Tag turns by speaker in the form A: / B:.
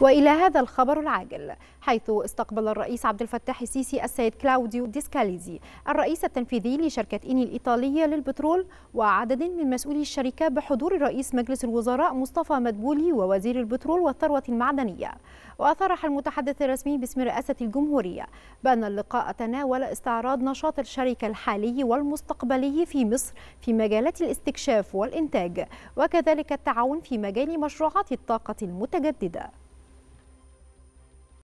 A: والى هذا الخبر العاجل حيث استقبل الرئيس عبد الفتاح السيسي السيد كلاوديو ديسكاليزي الرئيس التنفيذي لشركه اني الايطاليه للبترول وعدد من مسؤولي الشركه بحضور رئيس مجلس الوزراء مصطفى مدبولي ووزير البترول والثروه المعدنيه وصرح المتحدث الرسمي باسم رئاسه الجمهوريه بان اللقاء تناول استعراض نشاط الشركه الحالي والمستقبلي في مصر في مجالات الاستكشاف والانتاج وكذلك التعاون في مجال مشروعات الطاقه المتجدده